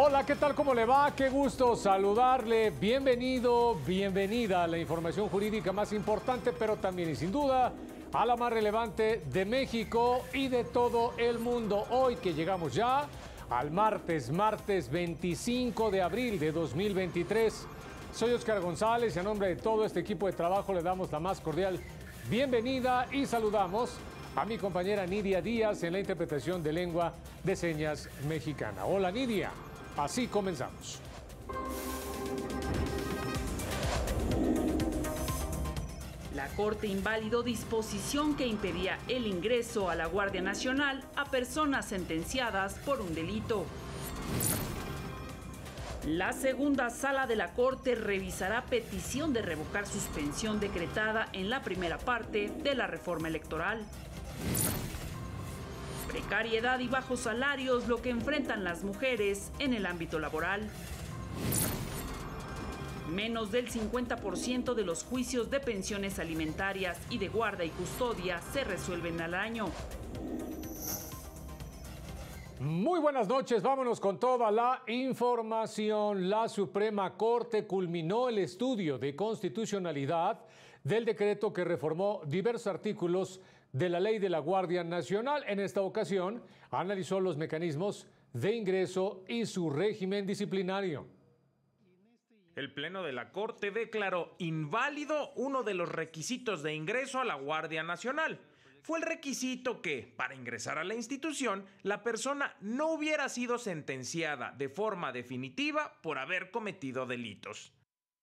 Hola, ¿qué tal? ¿Cómo le va? Qué gusto saludarle. Bienvenido, bienvenida a la información jurídica más importante, pero también y sin duda a la más relevante de México y de todo el mundo. Hoy que llegamos ya al martes, martes 25 de abril de 2023. Soy Oscar González y a nombre de todo este equipo de trabajo le damos la más cordial bienvenida y saludamos a mi compañera Nidia Díaz en la interpretación de lengua de señas mexicana. Hola Nidia. Así comenzamos. La Corte invalidó disposición que impedía el ingreso a la Guardia Nacional a personas sentenciadas por un delito. La segunda sala de la Corte revisará petición de revocar suspensión decretada en la primera parte de la reforma electoral precariedad y bajos salarios lo que enfrentan las mujeres en el ámbito laboral. Menos del 50% de los juicios de pensiones alimentarias y de guarda y custodia se resuelven al año. Muy buenas noches, vámonos con toda la información. La Suprema Corte culminó el estudio de constitucionalidad del decreto que reformó diversos artículos de la ley de la Guardia Nacional. En esta ocasión, analizó los mecanismos de ingreso y su régimen disciplinario. El Pleno de la Corte declaró inválido uno de los requisitos de ingreso a la Guardia Nacional. Fue el requisito que, para ingresar a la institución, la persona no hubiera sido sentenciada de forma definitiva por haber cometido delitos.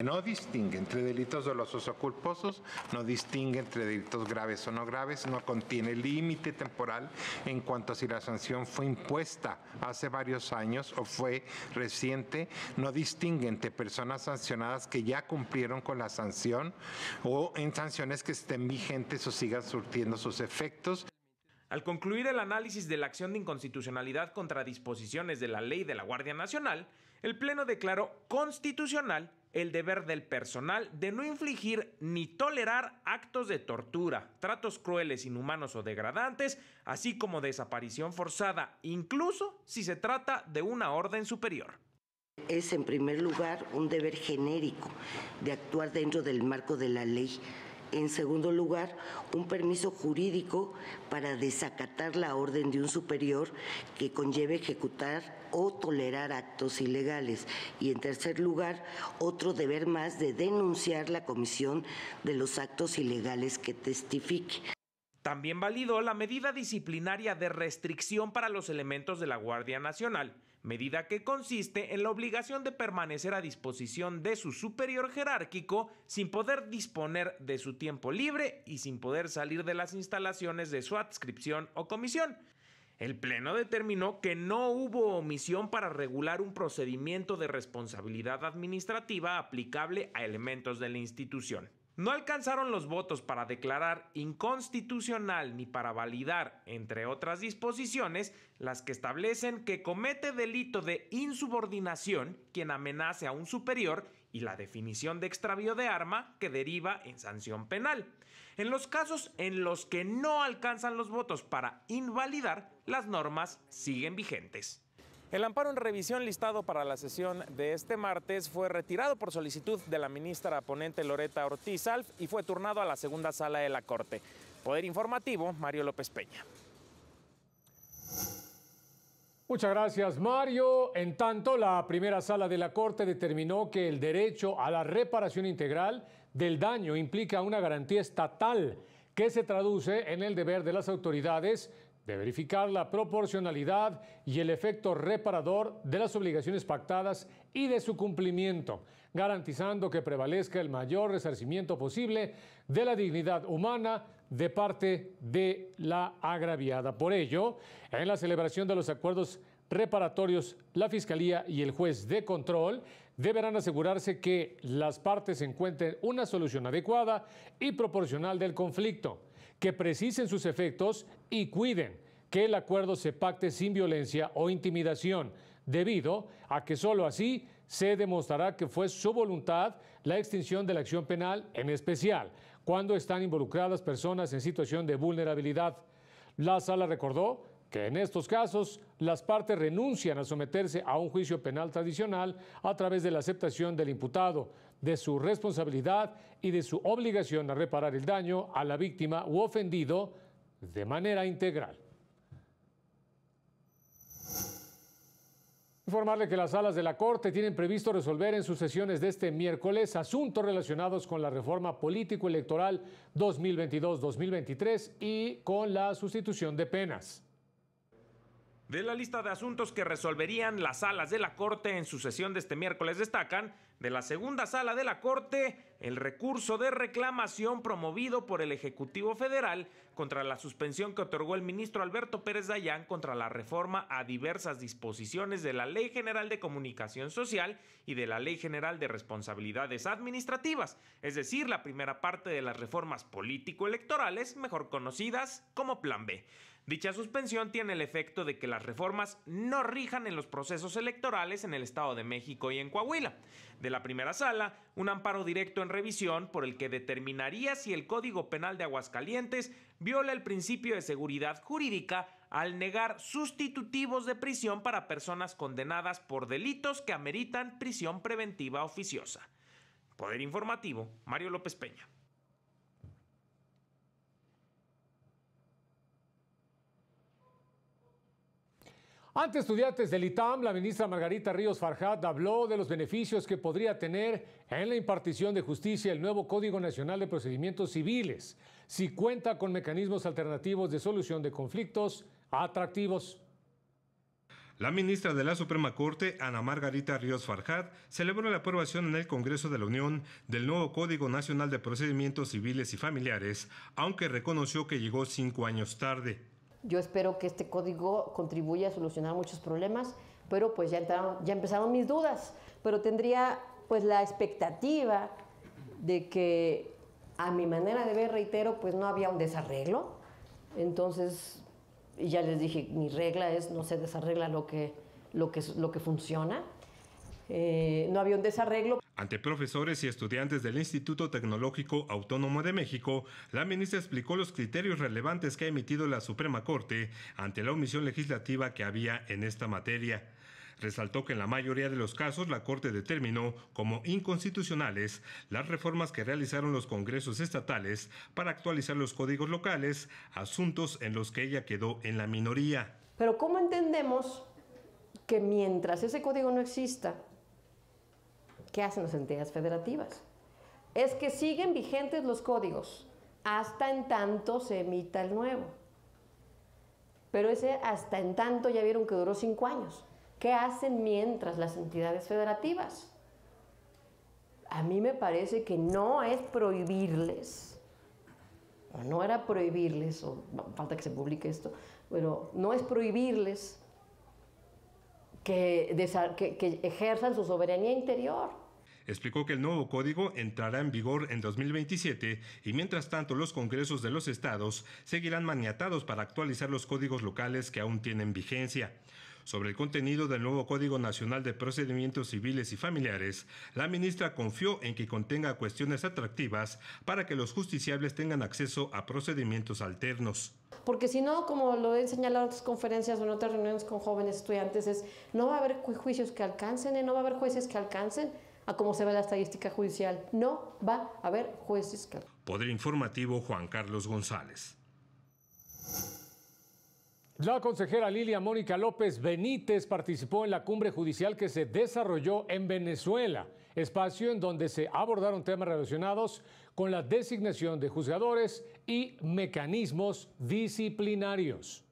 No distingue entre delitos dolosos o culposos, no distingue entre delitos graves o no graves, no contiene límite temporal en cuanto a si la sanción fue impuesta hace varios años o fue reciente, no distingue entre personas sancionadas que ya cumplieron con la sanción o en sanciones que estén vigentes o sigan surtiendo sus efectos. Al concluir el análisis de la acción de inconstitucionalidad contra disposiciones de la ley de la Guardia Nacional, el Pleno declaró constitucional el deber del personal de no infligir ni tolerar actos de tortura, tratos crueles, inhumanos o degradantes, así como desaparición forzada, incluso si se trata de una orden superior. Es en primer lugar un deber genérico de actuar dentro del marco de la ley en segundo lugar, un permiso jurídico para desacatar la orden de un superior que conlleve ejecutar o tolerar actos ilegales. Y en tercer lugar, otro deber más de denunciar la comisión de los actos ilegales que testifique. También validó la medida disciplinaria de restricción para los elementos de la Guardia Nacional, medida que consiste en la obligación de permanecer a disposición de su superior jerárquico sin poder disponer de su tiempo libre y sin poder salir de las instalaciones de su adscripción o comisión, el Pleno determinó que no hubo omisión para regular un procedimiento de responsabilidad administrativa aplicable a elementos de la institución. No alcanzaron los votos para declarar inconstitucional ni para validar, entre otras disposiciones, las que establecen que comete delito de insubordinación quien amenace a un superior y la definición de extravío de arma que deriva en sanción penal, en los casos en los que no alcanzan los votos para invalidar, las normas siguen vigentes. El amparo en revisión listado para la sesión de este martes fue retirado por solicitud de la ministra ponente Loreta Ortiz Alf y fue turnado a la segunda sala de la Corte. Poder Informativo, Mario López Peña. Muchas gracias, Mario. En tanto, la primera sala de la Corte determinó que el derecho a la reparación integral del daño implica una garantía estatal que se traduce en el deber de las autoridades de verificar la proporcionalidad y el efecto reparador de las obligaciones pactadas y de su cumplimiento, garantizando que prevalezca el mayor resarcimiento posible de la dignidad humana de parte de la agraviada. Por ello, en la celebración de los acuerdos reparatorios, la Fiscalía y el juez de control deberán asegurarse que las partes encuentren una solución adecuada y proporcional del conflicto, que precisen sus efectos y cuiden que el acuerdo se pacte sin violencia o intimidación, debido a que sólo así se demostrará que fue su voluntad la extinción de la acción penal en especial, cuando están involucradas personas en situación de vulnerabilidad. La sala recordó que en estos casos las partes renuncian a someterse a un juicio penal tradicional a través de la aceptación del imputado, de su responsabilidad y de su obligación a reparar el daño a la víctima u ofendido de manera integral. Informarle que las salas de la Corte tienen previsto resolver en sus sesiones de este miércoles asuntos relacionados con la reforma político-electoral 2022-2023 y con la sustitución de penas. De la lista de asuntos que resolverían las salas de la Corte en su sesión de este miércoles destacan, de la segunda sala de la Corte, el recurso de reclamación promovido por el Ejecutivo Federal contra la suspensión que otorgó el ministro Alberto Pérez Dayán contra la reforma a diversas disposiciones de la Ley General de Comunicación Social y de la Ley General de Responsabilidades Administrativas, es decir, la primera parte de las reformas político-electorales, mejor conocidas como Plan B. Dicha suspensión tiene el efecto de que las reformas no rijan en los procesos electorales en el Estado de México y en Coahuila. De la primera sala, un amparo directo en revisión por el que determinaría si el Código Penal de Aguascalientes viola el principio de seguridad jurídica al negar sustitutivos de prisión para personas condenadas por delitos que ameritan prisión preventiva oficiosa. Poder Informativo, Mario López Peña. Ante estudiantes del ITAM, la ministra Margarita Ríos Farjad habló de los beneficios que podría tener en la impartición de justicia el nuevo Código Nacional de Procedimientos Civiles, si cuenta con mecanismos alternativos de solución de conflictos atractivos. La ministra de la Suprema Corte, Ana Margarita Ríos Farjad, celebró la aprobación en el Congreso de la Unión del nuevo Código Nacional de Procedimientos Civiles y Familiares, aunque reconoció que llegó cinco años tarde. Yo espero que este código contribuya a solucionar muchos problemas, pero pues ya, empezaron mis dudas, pero tendría pues la expectativa de que a mi manera de ver, reitero, pues no había un desarreglo. Entonces, ya les dije, mi regla es no se desarregla lo que, lo lo que funciona. Eh, no había un desarreglo. Ante profesores y estudiantes del Instituto Tecnológico Autónomo de México, la ministra explicó los criterios relevantes que ha emitido la Suprema Corte ante la omisión legislativa que había en esta materia. Resaltó que en la mayoría de los casos la Corte determinó como inconstitucionales las reformas que realizaron los congresos estatales para actualizar los códigos locales, asuntos en los que ella quedó en la minoría. Pero ¿cómo entendemos que mientras ese código no exista, ¿Qué hacen las entidades federativas? Es que siguen vigentes los códigos hasta en tanto se emita el nuevo. Pero ese hasta en tanto ya vieron que duró cinco años. ¿Qué hacen mientras las entidades federativas? A mí me parece que no es prohibirles, o no era prohibirles, falta que se publique esto, pero no es prohibirles que ejerzan su soberanía interior explicó que el nuevo código entrará en vigor en 2027 y mientras tanto los congresos de los estados seguirán maniatados para actualizar los códigos locales que aún tienen vigencia. Sobre el contenido del nuevo Código Nacional de Procedimientos Civiles y Familiares, la ministra confió en que contenga cuestiones atractivas para que los justiciables tengan acceso a procedimientos alternos. Porque si no, como lo he señalado en otras conferencias o en otras reuniones con jóvenes estudiantes, no va a haber juicios que alcancen, ¿eh? no va a haber jueces que alcancen a cómo se ve la estadística judicial. No va a haber jueces. Poder Informativo Juan Carlos González. La consejera Lilia Mónica López Benítez participó en la cumbre judicial que se desarrolló en Venezuela, espacio en donde se abordaron temas relacionados con la designación de juzgadores y mecanismos disciplinarios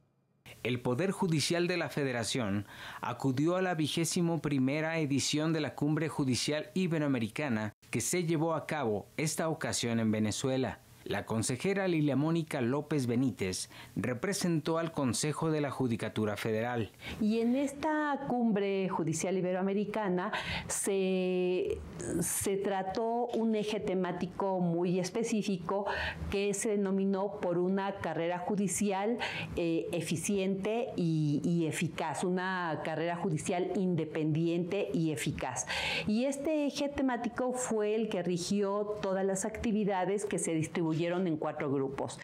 el Poder Judicial de la Federación acudió a la vigésimo primera edición de la Cumbre Judicial Iberoamericana que se llevó a cabo esta ocasión en Venezuela. La consejera Lilia Mónica López Benítez representó al Consejo de la Judicatura Federal. Y en esta cumbre judicial iberoamericana se, se trató un eje temático muy específico que se denominó por una carrera judicial eh, eficiente y eficaz, una carrera judicial independiente y eficaz. Y este eje temático fue el que rigió todas las actividades que se distribuyeron en cuatro grupos.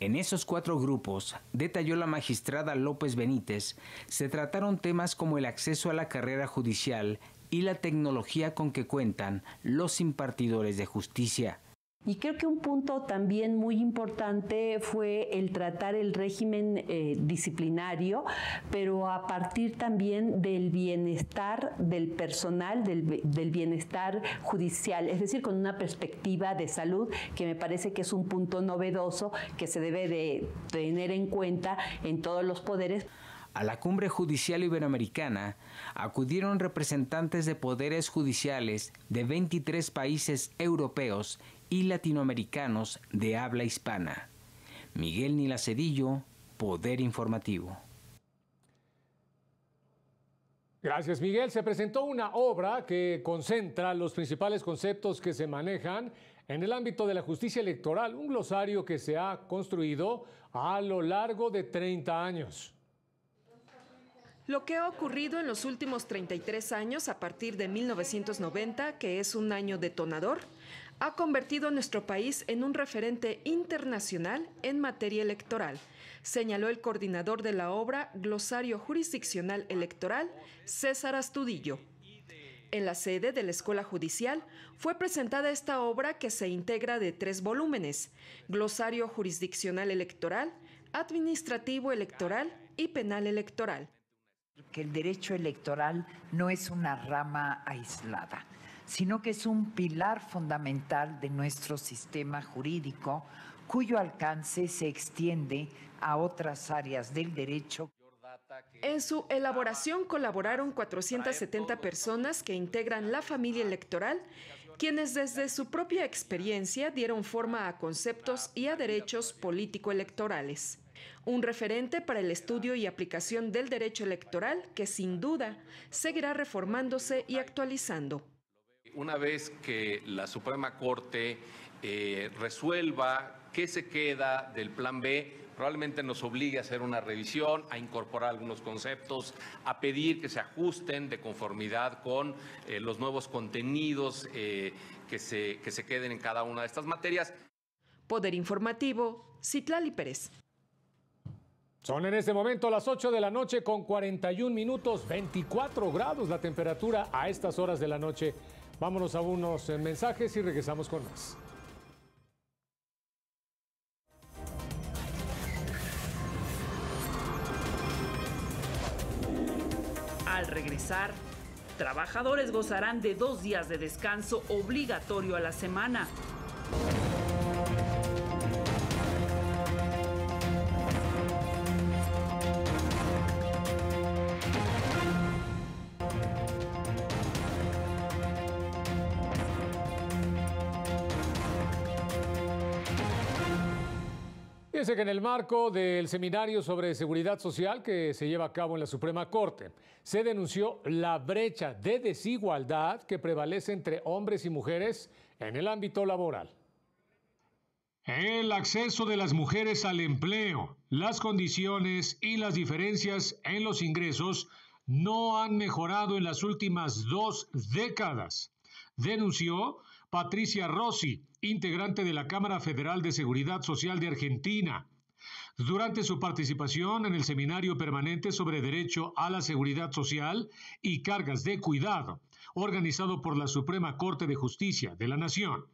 En esos cuatro grupos, detalló la magistrada López Benítez, se trataron temas como el acceso a la carrera judicial y la tecnología con que cuentan los impartidores de justicia. Y creo que un punto también muy importante fue el tratar el régimen eh, disciplinario, pero a partir también del bienestar del personal, del, del, bienestar judicial, es decir, con una perspectiva de salud que me parece que es un punto novedoso que se debe de tener en cuenta en todos los poderes. A la cumbre judicial iberoamericana acudieron representantes de poderes judiciales de 23 países europeos y latinoamericanos de habla hispana. Miguel Nila Cedillo, Poder Informativo. Gracias, Miguel. Se presentó una obra que concentra los principales conceptos que se manejan en el ámbito de la justicia electoral, un glosario que se ha construido a lo largo de 30 años. Lo que ha ocurrido en los últimos 33 años a partir de 1990, que es un año detonador, ha convertido a nuestro país en un referente internacional en materia electoral, señaló el coordinador de la obra Glosario Jurisdiccional Electoral, César Astudillo. En la sede de la Escuela Judicial fue presentada esta obra que se integra de tres volúmenes, Glosario Jurisdiccional Electoral, Administrativo Electoral y Penal Electoral. Que el derecho electoral no es una rama aislada, sino que es un pilar fundamental de nuestro sistema jurídico cuyo alcance se extiende a otras áreas del derecho. En su elaboración colaboraron 470 personas que integran la familia electoral, quienes desde su propia experiencia dieron forma a conceptos y a derechos político-electorales. Un referente para el estudio y aplicación del derecho electoral que sin duda seguirá reformándose y actualizando. Una vez que la Suprema Corte eh, resuelva qué se queda del plan B, probablemente nos obligue a hacer una revisión, a incorporar algunos conceptos, a pedir que se ajusten de conformidad con eh, los nuevos contenidos eh, que, se, que se queden en cada una de estas materias. Poder Informativo, Citlali Pérez. Son en este momento las 8 de la noche con 41 minutos, 24 grados la temperatura a estas horas de la noche Vámonos a unos eh, mensajes y regresamos con más. Al regresar, trabajadores gozarán de dos días de descanso obligatorio a la semana Fíjense que en el marco del seminario sobre seguridad social que se lleva a cabo en la Suprema Corte, se denunció la brecha de desigualdad que prevalece entre hombres y mujeres en el ámbito laboral. El acceso de las mujeres al empleo, las condiciones y las diferencias en los ingresos no han mejorado en las últimas dos décadas, denunció Patricia Rossi, integrante de la Cámara Federal de Seguridad Social de Argentina. Durante su participación en el seminario permanente sobre derecho a la seguridad social y cargas de cuidado, organizado por la Suprema Corte de Justicia de la Nación,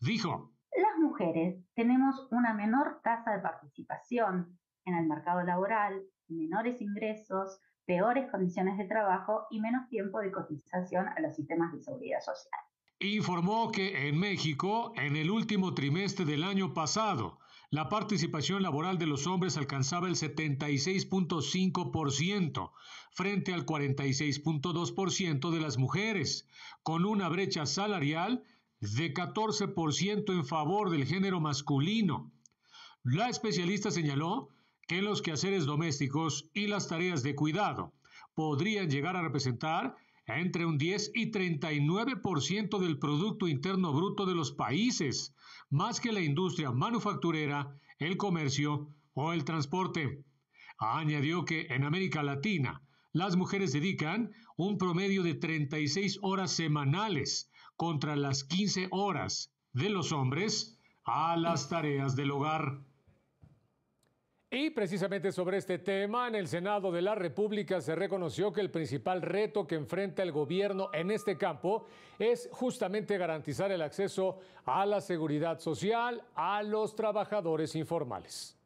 dijo, Las mujeres tenemos una menor tasa de participación en el mercado laboral, menores ingresos, peores condiciones de trabajo y menos tiempo de cotización a los sistemas de seguridad social informó que en México, en el último trimestre del año pasado, la participación laboral de los hombres alcanzaba el 76.5% frente al 46.2% de las mujeres, con una brecha salarial de 14% en favor del género masculino. La especialista señaló que los quehaceres domésticos y las tareas de cuidado podrían llegar a representar entre un 10 y 39% del Producto Interno Bruto de los países, más que la industria manufacturera, el comercio o el transporte. Añadió que en América Latina, las mujeres dedican un promedio de 36 horas semanales contra las 15 horas de los hombres a las tareas del hogar. Y precisamente sobre este tema, en el Senado de la República se reconoció que el principal reto que enfrenta el gobierno en este campo es justamente garantizar el acceso a la seguridad social a los trabajadores informales.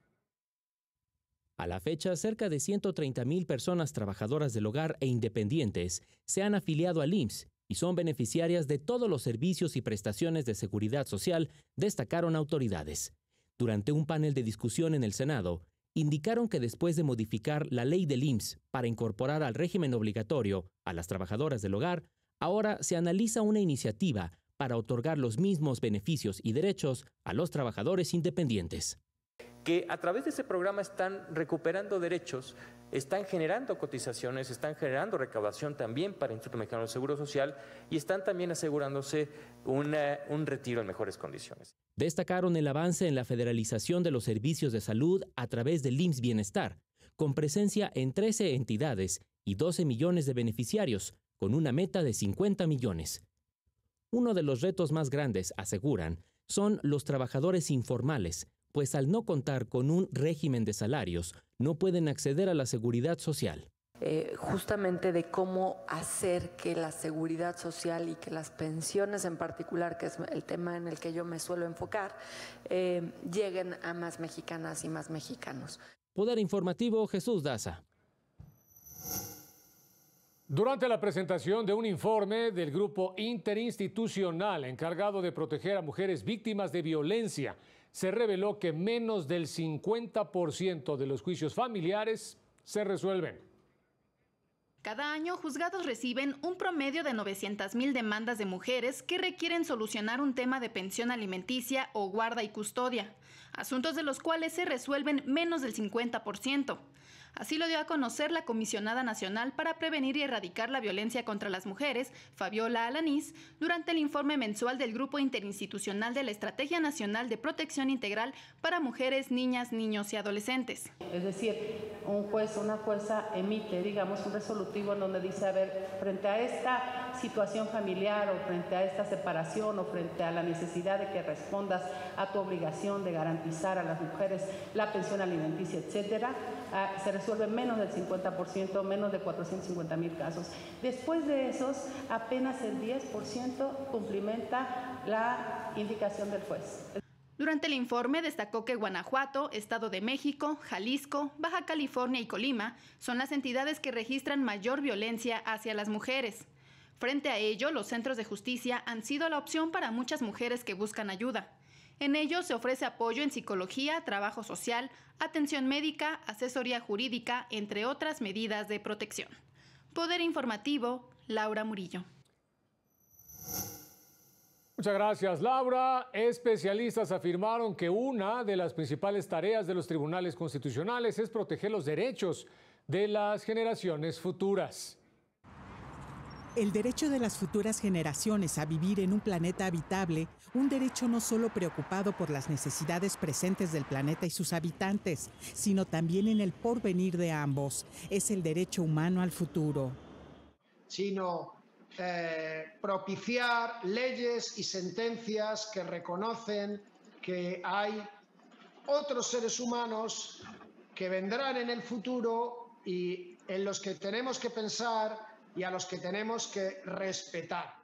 A la fecha, cerca de 130 mil personas trabajadoras del hogar e independientes se han afiliado al IMSS y son beneficiarias de todos los servicios y prestaciones de seguridad social, destacaron autoridades. Durante un panel de discusión en el Senado, indicaron que después de modificar la ley del IMSS para incorporar al régimen obligatorio a las trabajadoras del hogar, ahora se analiza una iniciativa para otorgar los mismos beneficios y derechos a los trabajadores independientes que a través de ese programa están recuperando derechos, están generando cotizaciones, están generando recaudación también para el Instituto Mexicano del Seguro Social y están también asegurándose un retiro en mejores condiciones. Destacaron el avance en la federalización de los servicios de salud a través del IMSS Bienestar, con presencia en 13 entidades y 12 millones de beneficiarios, con una meta de 50 millones. Uno de los retos más grandes, aseguran, son los trabajadores informales, pues al no contar con un régimen de salarios, no pueden acceder a la seguridad social. Eh, justamente de cómo hacer que la seguridad social y que las pensiones en particular, que es el tema en el que yo me suelo enfocar, eh, lleguen a más mexicanas y más mexicanos. Poder Informativo Jesús Daza. Durante la presentación de un informe del grupo interinstitucional encargado de proteger a mujeres víctimas de violencia, se reveló que menos del 50% de los juicios familiares se resuelven. Cada año, juzgados reciben un promedio de 900.000 demandas de mujeres que requieren solucionar un tema de pensión alimenticia o guarda y custodia, asuntos de los cuales se resuelven menos del 50%. Así lo dio a conocer la Comisionada Nacional para Prevenir y Erradicar la Violencia contra las Mujeres, Fabiola Alanís, durante el informe mensual del Grupo Interinstitucional de la Estrategia Nacional de Protección Integral para Mujeres, Niñas, Niños y Adolescentes. Es decir, un juez, una fuerza emite, digamos, un resolutivo en donde dice, a ver, frente a esta situación familiar o frente a esta separación o frente a la necesidad de que respondas a tu obligación de garantizar a las mujeres la pensión alimenticia, etcétera, ah, se resuelve menos del 50%, menos de 450 mil casos. Después de esos, apenas el 10% cumplimenta la indicación del juez. Durante el informe destacó que Guanajuato, Estado de México, Jalisco, Baja California y Colima son las entidades que registran mayor violencia hacia las mujeres. Frente a ello, los centros de justicia han sido la opción para muchas mujeres que buscan ayuda. En ellos se ofrece apoyo en psicología, trabajo social, atención médica, asesoría jurídica, entre otras medidas de protección. Poder Informativo, Laura Murillo. Muchas gracias, Laura. Especialistas afirmaron que una de las principales tareas de los tribunales constitucionales es proteger los derechos de las generaciones futuras. El derecho de las futuras generaciones a vivir en un planeta habitable, un derecho no solo preocupado por las necesidades presentes del planeta y sus habitantes, sino también en el porvenir de ambos, es el derecho humano al futuro. Sino eh, propiciar leyes y sentencias que reconocen que hay otros seres humanos que vendrán en el futuro y en los que tenemos que pensar y a los que tenemos que respetar.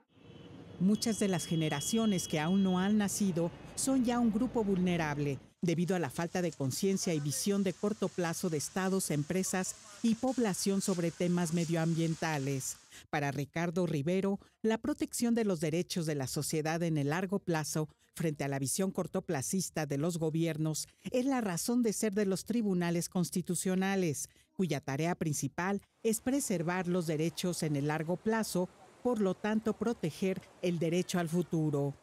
Muchas de las generaciones que aún no han nacido son ya un grupo vulnerable debido a la falta de conciencia y visión de corto plazo de estados, empresas y población sobre temas medioambientales. Para Ricardo Rivero, la protección de los derechos de la sociedad en el largo plazo frente a la visión cortoplacista de los gobiernos es la razón de ser de los tribunales constitucionales, cuya tarea principal es preservar los derechos en el largo plazo, por lo tanto proteger el derecho al futuro.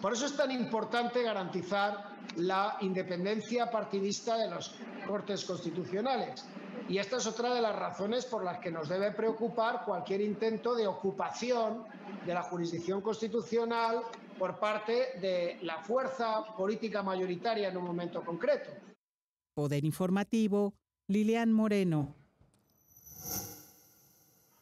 Por eso es tan importante garantizar la independencia partidista de las Cortes Constitucionales. Y esta es otra de las razones por las que nos debe preocupar cualquier intento de ocupación de la jurisdicción constitucional por parte de la fuerza política mayoritaria en un momento concreto. Poder Informativo, Lilian Moreno.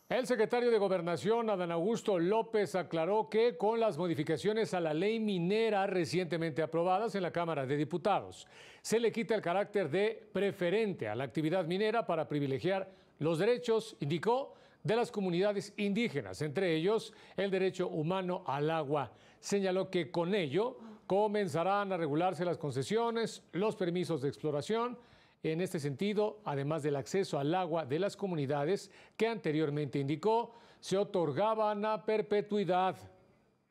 El secretario de Gobernación, Adán Augusto López, aclaró que con las modificaciones a la ley minera recientemente aprobadas en la Cámara de Diputados, se le quita el carácter de preferente a la actividad minera para privilegiar los derechos, indicó, de las comunidades indígenas, entre ellos el derecho humano al agua. Señaló que con ello comenzarán a regularse las concesiones, los permisos de exploración, en este sentido, además del acceso al agua de las comunidades que anteriormente indicó, se otorgaban a perpetuidad.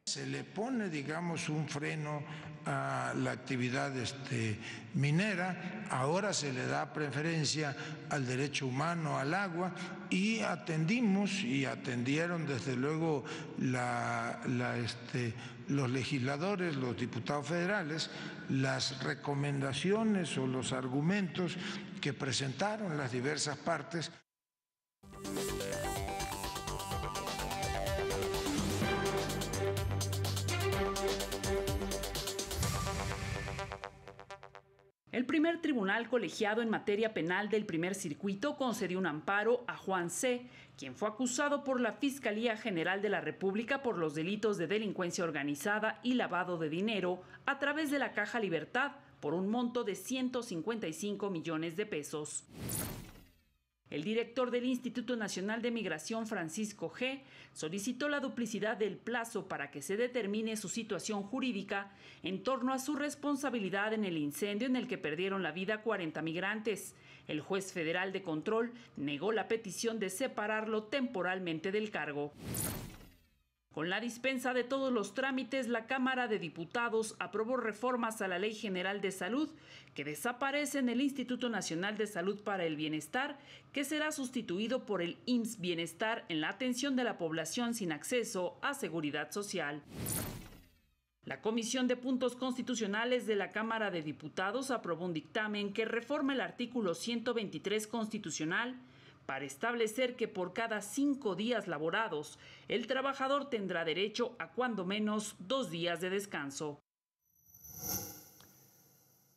Se le pone, digamos, un freno a la actividad este, minera, ahora se le da preferencia al derecho humano, al agua, y atendimos y atendieron desde luego la, la este, los legisladores, los diputados federales, las recomendaciones o los argumentos que presentaron las diversas partes. El primer tribunal colegiado en materia penal del primer circuito concedió un amparo a Juan C., quien fue acusado por la Fiscalía General de la República por los delitos de delincuencia organizada y lavado de dinero a través de la Caja Libertad por un monto de 155 millones de pesos. El director del Instituto Nacional de Migración, Francisco G., solicitó la duplicidad del plazo para que se determine su situación jurídica en torno a su responsabilidad en el incendio en el que perdieron la vida 40 migrantes. El juez federal de control negó la petición de separarlo temporalmente del cargo. Con la dispensa de todos los trámites, la Cámara de Diputados aprobó reformas a la Ley General de Salud que desaparecen el Instituto Nacional de Salud para el Bienestar, que será sustituido por el IMSS Bienestar en la atención de la población sin acceso a seguridad social. La Comisión de Puntos Constitucionales de la Cámara de Diputados aprobó un dictamen que reforma el artículo 123 constitucional para establecer que por cada cinco días laborados, el trabajador tendrá derecho a cuando menos dos días de descanso.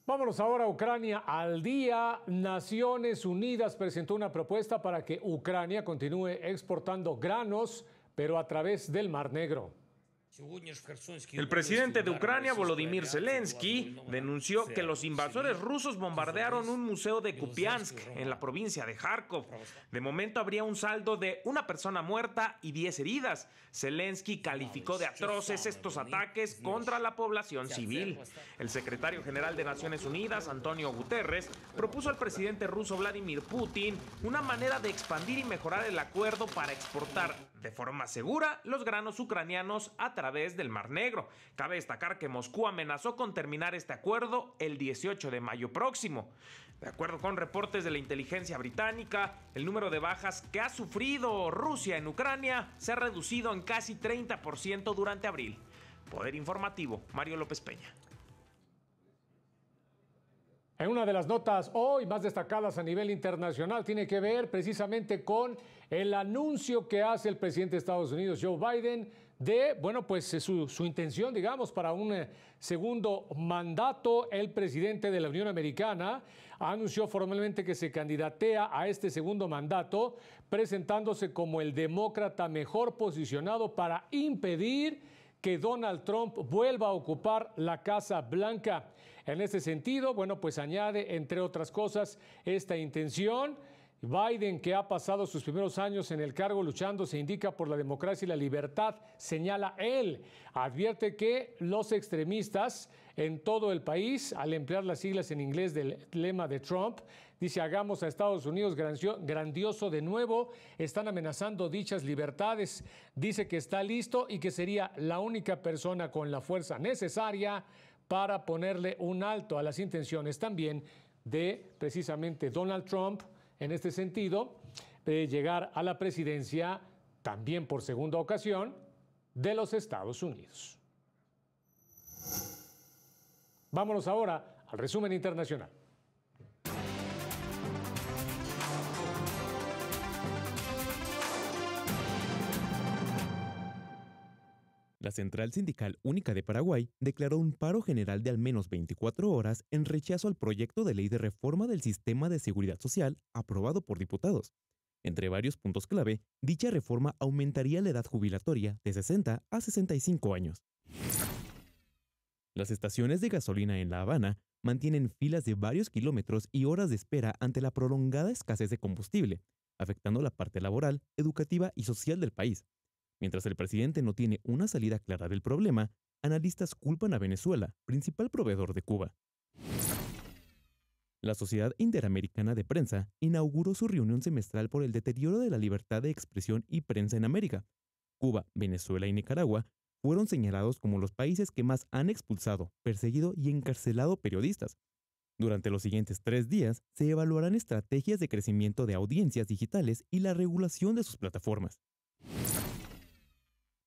Vámonos ahora a Ucrania. Al día, Naciones Unidas presentó una propuesta para que Ucrania continúe exportando granos, pero a través del Mar Negro. El presidente de Ucrania, Volodymyr Zelensky, denunció que los invasores rusos bombardearon un museo de Kupiansk en la provincia de Kharkov. De momento habría un saldo de una persona muerta y 10 heridas. Zelensky calificó de atroces estos ataques contra la población civil. El secretario general de Naciones Unidas, Antonio Guterres, propuso al presidente ruso Vladimir Putin una manera de expandir y mejorar el acuerdo para exportar de forma segura los granos ucranianos a través del Mar Negro. Cabe destacar que Moscú amenazó con terminar este acuerdo el 18 de mayo próximo. De acuerdo con reportes de la inteligencia británica, el número de bajas que ha sufrido Rusia en Ucrania se ha reducido en casi 30% durante abril. Poder Informativo, Mario López Peña. En una de las notas hoy más destacadas a nivel internacional tiene que ver precisamente con el anuncio que hace el presidente de Estados Unidos, Joe Biden, de, bueno, pues eh, su, su intención, digamos, para un eh, segundo mandato, el presidente de la Unión Americana anunció formalmente que se candidatea a este segundo mandato, presentándose como el demócrata mejor posicionado para impedir que Donald Trump vuelva a ocupar la Casa Blanca. En este sentido, bueno, pues añade, entre otras cosas, esta intención Biden, que ha pasado sus primeros años en el cargo luchando, se indica por la democracia y la libertad, señala él. Advierte que los extremistas en todo el país, al emplear las siglas en inglés del lema de Trump, dice hagamos a Estados Unidos grandioso de nuevo, están amenazando dichas libertades. Dice que está listo y que sería la única persona con la fuerza necesaria para ponerle un alto a las intenciones también de precisamente Donald Trump en este sentido eh, llegar a la presidencia también por segunda ocasión de los Estados Unidos. Vámonos ahora al resumen internacional. La Central Sindical Única de Paraguay declaró un paro general de al menos 24 horas en rechazo al proyecto de ley de reforma del sistema de seguridad social aprobado por diputados. Entre varios puntos clave, dicha reforma aumentaría la edad jubilatoria de 60 a 65 años. Las estaciones de gasolina en La Habana mantienen filas de varios kilómetros y horas de espera ante la prolongada escasez de combustible, afectando la parte laboral, educativa y social del país, Mientras el presidente no tiene una salida clara del problema, analistas culpan a Venezuela, principal proveedor de Cuba. La Sociedad Interamericana de Prensa inauguró su reunión semestral por el deterioro de la libertad de expresión y prensa en América. Cuba, Venezuela y Nicaragua fueron señalados como los países que más han expulsado, perseguido y encarcelado periodistas. Durante los siguientes tres días se evaluarán estrategias de crecimiento de audiencias digitales y la regulación de sus plataformas.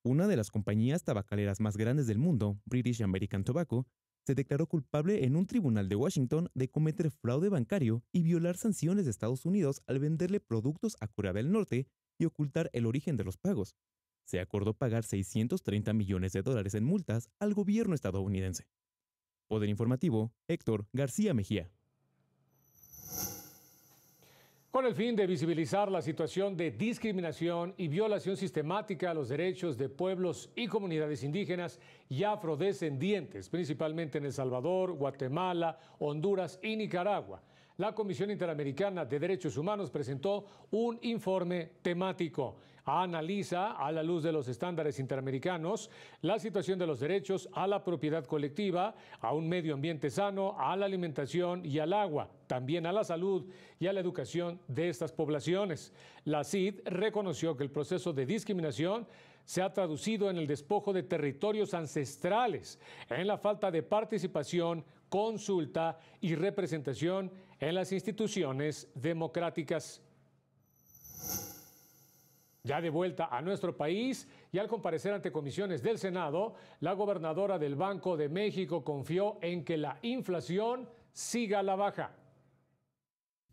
Una de las compañías tabacaleras más grandes del mundo, British American Tobacco, se declaró culpable en un tribunal de Washington de cometer fraude bancario y violar sanciones de Estados Unidos al venderle productos a Corea del Norte y ocultar el origen de los pagos. Se acordó pagar 630 millones de dólares en multas al gobierno estadounidense. Poder Informativo, Héctor García Mejía. Con el fin de visibilizar la situación de discriminación y violación sistemática a los derechos de pueblos y comunidades indígenas y afrodescendientes, principalmente en El Salvador, Guatemala, Honduras y Nicaragua, la Comisión Interamericana de Derechos Humanos presentó un informe temático analiza a la luz de los estándares interamericanos la situación de los derechos a la propiedad colectiva, a un medio ambiente sano, a la alimentación y al agua, también a la salud y a la educación de estas poblaciones. La CID reconoció que el proceso de discriminación se ha traducido en el despojo de territorios ancestrales, en la falta de participación, consulta y representación en las instituciones democráticas. Ya de vuelta a nuestro país y al comparecer ante comisiones del Senado, la gobernadora del Banco de México confió en que la inflación siga a la baja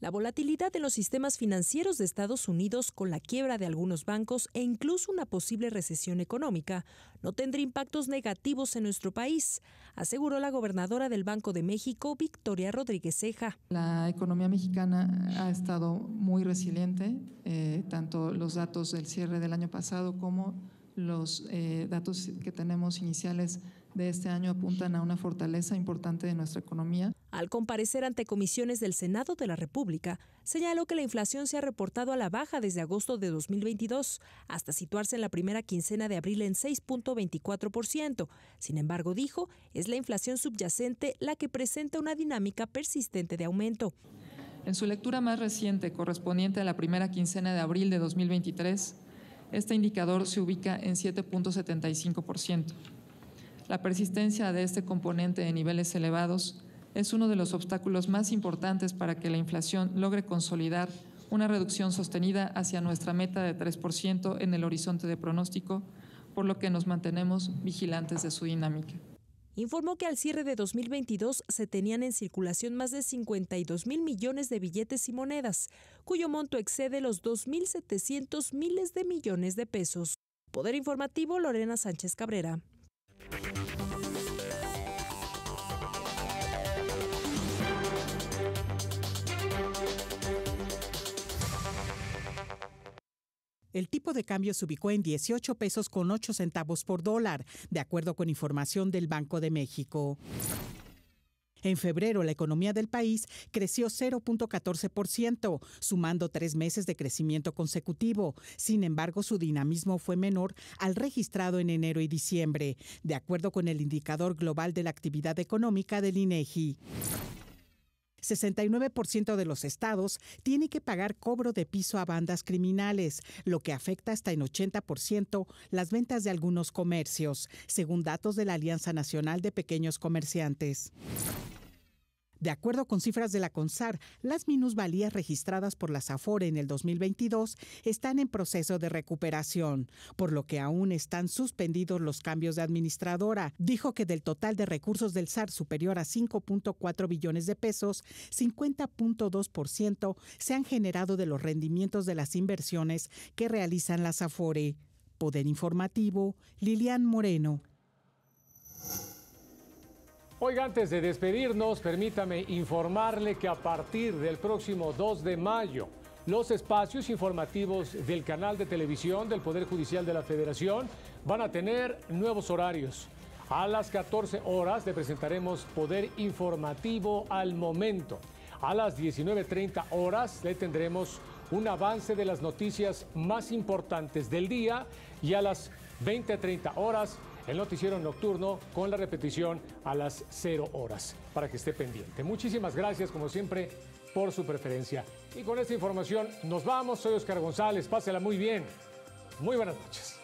la volatilidad de los sistemas financieros de Estados Unidos con la quiebra de algunos bancos e incluso una posible recesión económica no tendrá impactos negativos en nuestro país, aseguró la gobernadora del Banco de México, Victoria Rodríguez Ceja. La economía mexicana ha estado muy resiliente, eh, tanto los datos del cierre del año pasado como los eh, datos que tenemos iniciales de este año apuntan a una fortaleza importante de nuestra economía. Al comparecer ante comisiones del Senado de la República, señaló que la inflación se ha reportado a la baja desde agosto de 2022, hasta situarse en la primera quincena de abril en 6.24%. Sin embargo, dijo, es la inflación subyacente la que presenta una dinámica persistente de aumento. En su lectura más reciente, correspondiente a la primera quincena de abril de 2023, este indicador se ubica en 7.75%. La persistencia de este componente de niveles elevados es uno de los obstáculos más importantes para que la inflación logre consolidar una reducción sostenida hacia nuestra meta de 3% en el horizonte de pronóstico, por lo que nos mantenemos vigilantes de su dinámica. Informó que al cierre de 2022 se tenían en circulación más de 52 mil millones de billetes y monedas, cuyo monto excede los 2.700 miles de millones de pesos. Poder Informativo, Lorena Sánchez Cabrera. El tipo de cambio se ubicó en 18 pesos con 8 centavos por dólar, de acuerdo con información del Banco de México. En febrero, la economía del país creció 0.14%, sumando tres meses de crecimiento consecutivo. Sin embargo, su dinamismo fue menor al registrado en enero y diciembre, de acuerdo con el indicador global de la actividad económica del INEGI. 69% de los estados tiene que pagar cobro de piso a bandas criminales, lo que afecta hasta en 80% las ventas de algunos comercios, según datos de la Alianza Nacional de Pequeños Comerciantes. De acuerdo con cifras de la CONSAR, las minusvalías registradas por las AFORE en el 2022 están en proceso de recuperación, por lo que aún están suspendidos los cambios de administradora. Dijo que del total de recursos del SAR superior a 5.4 billones de pesos, 50.2% se han generado de los rendimientos de las inversiones que realizan las AFORE. Poder Informativo, Lilian Moreno. Oiga, antes de despedirnos, permítame informarle que a partir del próximo 2 de mayo, los espacios informativos del canal de televisión del Poder Judicial de la Federación van a tener nuevos horarios. A las 14 horas le presentaremos Poder Informativo al Momento. A las 19.30 horas le tendremos un avance de las noticias más importantes del día y a las 20.30 horas el noticiero nocturno con la repetición a las 0 horas, para que esté pendiente. Muchísimas gracias, como siempre, por su preferencia. Y con esta información nos vamos. Soy Oscar González. Pásela muy bien. Muy buenas noches.